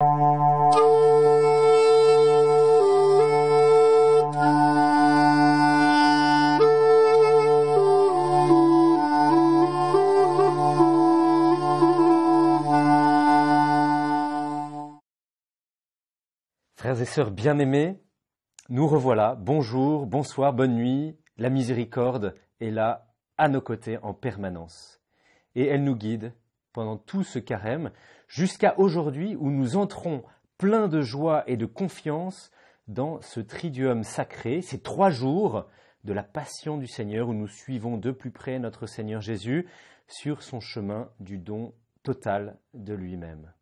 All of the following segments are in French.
Frères et sœurs bien-aimés, nous revoilà. Bonjour, bonsoir, bonne nuit. La miséricorde est là à nos côtés en permanence. Et elle nous guide pendant tout ce carême jusqu'à aujourd'hui où nous entrons plein de joie et de confiance dans ce tridium sacré, ces trois jours de la passion du Seigneur où nous suivons de plus près notre Seigneur Jésus sur son chemin du don total de lui-même.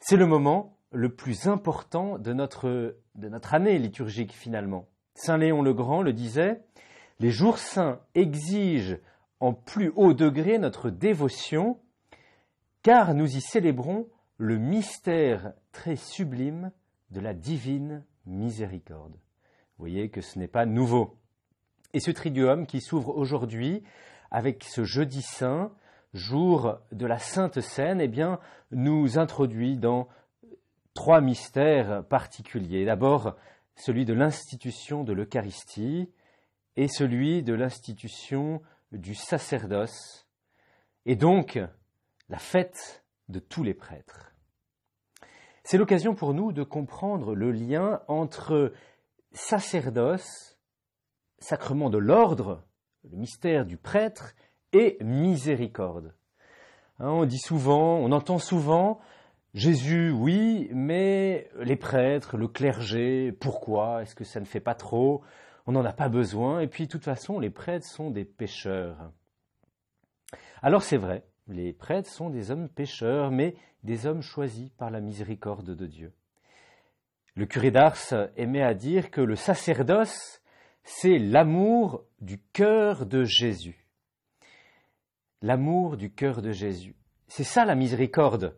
C'est le moment le plus important de notre, de notre année liturgique finalement. Saint Léon le Grand le disait, les jours saints exigent en plus haut degré notre dévotion car nous y célébrons le mystère très sublime de la divine miséricorde. Vous voyez que ce n'est pas nouveau. Et ce triduum qui s'ouvre aujourd'hui avec ce jeudi saint, jour de la Sainte Seine, eh bien, nous introduit dans trois mystères particuliers. D'abord, celui de l'institution de l'Eucharistie et celui de l'institution du sacerdoce. Et donc, la fête de tous les prêtres. C'est l'occasion pour nous de comprendre le lien entre sacerdoce, sacrement de l'ordre, le mystère du prêtre, et miséricorde. Hein, on dit souvent, on entend souvent Jésus, oui, mais les prêtres, le clergé, pourquoi Est-ce que ça ne fait pas trop On n'en a pas besoin. Et puis, de toute façon, les prêtres sont des pécheurs. Alors c'est vrai, les prêtres sont des hommes pécheurs, mais des hommes choisis par la miséricorde de Dieu. Le curé d'Ars aimait à dire que le sacerdoce, c'est l'amour du cœur de Jésus. L'amour du cœur de Jésus. C'est ça la miséricorde.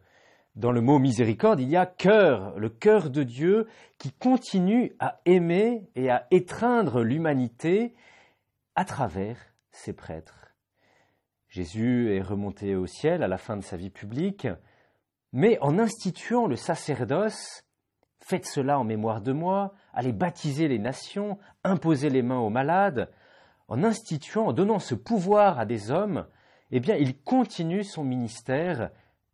Dans le mot miséricorde, il y a cœur, le cœur de Dieu qui continue à aimer et à étreindre l'humanité à travers ses prêtres. Jésus est remonté au ciel à la fin de sa vie publique, mais en instituant le sacerdoce, faites cela en mémoire de moi, allez baptiser les nations, imposez les mains aux malades, en instituant, en donnant ce pouvoir à des hommes, eh bien, il continue son ministère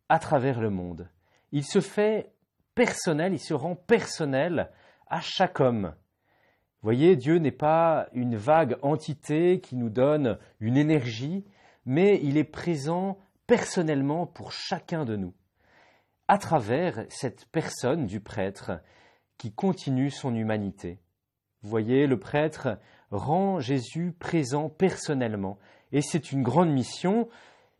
à travers le monde. Il se fait personnel, il se rend personnel à chaque homme. Vous voyez, Dieu n'est pas une vague entité qui nous donne une énergie, mais il est présent personnellement pour chacun de nous, à travers cette personne du prêtre qui continue son humanité. Vous voyez, le prêtre rend Jésus présent personnellement, et c'est une grande mission,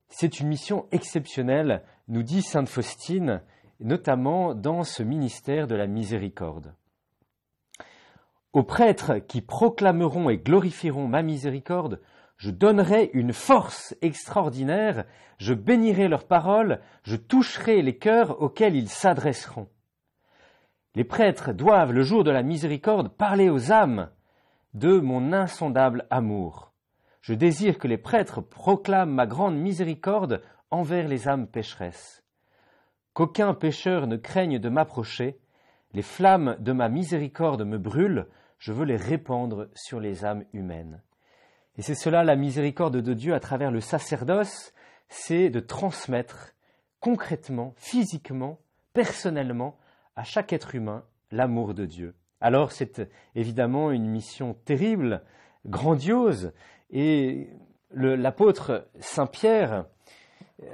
c'est une mission exceptionnelle, nous dit Sainte Faustine, notamment dans ce ministère de la miséricorde. Aux prêtres qui proclameront et glorifieront ma miséricorde, je donnerai une force extraordinaire, je bénirai leurs paroles, je toucherai les cœurs auxquels ils s'adresseront. Les prêtres doivent, le jour de la miséricorde, parler aux âmes de mon insondable amour. Je désire que les prêtres proclament ma grande miséricorde envers les âmes pécheresses. Qu'aucun pécheur ne craigne de m'approcher, les flammes de ma miséricorde me brûlent, je veux les répandre sur les âmes humaines. Et c'est cela la miséricorde de Dieu à travers le sacerdoce, c'est de transmettre concrètement, physiquement, personnellement, à chaque être humain, l'amour de Dieu. Alors c'est évidemment une mission terrible, grandiose, et l'apôtre Saint Pierre euh,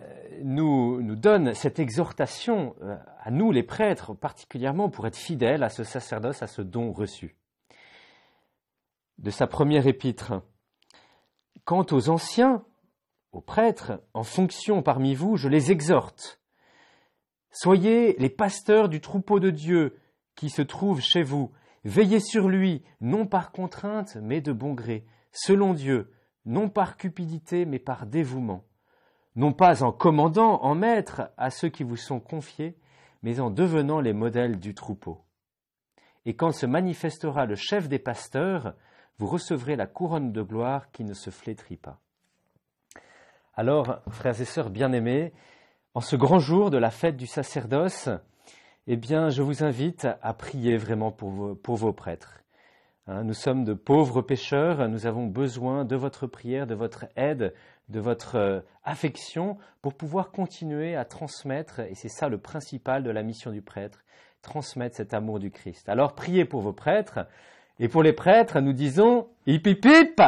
nous, donne cette exhortation euh, à nous les prêtres particulièrement pour être fidèles à ce sacerdoce, à ce don reçu. De sa première épître, Quant aux anciens, aux prêtres, en fonction parmi vous, je les exhorte. Soyez les pasteurs du troupeau de Dieu qui se trouve chez vous. Veillez sur lui, non par contrainte, mais de bon gré, selon Dieu, non par cupidité, mais par dévouement, non pas en commandant en maître à ceux qui vous sont confiés, mais en devenant les modèles du troupeau. Et quand se manifestera le chef des pasteurs, vous recevrez la couronne de gloire qui ne se flétrit pas. Alors, frères et sœurs bien-aimés, en ce grand jour de la fête du sacerdoce, eh bien, je vous invite à prier vraiment pour vos, pour vos prêtres. Hein, nous sommes de pauvres pécheurs, nous avons besoin de votre prière, de votre aide, de votre euh, affection pour pouvoir continuer à transmettre, et c'est ça le principal de la mission du prêtre, transmettre cet amour du Christ. Alors priez pour vos prêtres, et pour les prêtres, nous disons hip hip hip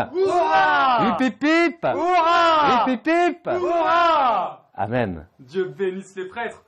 Hip Amen. Dieu bénisse les prêtres.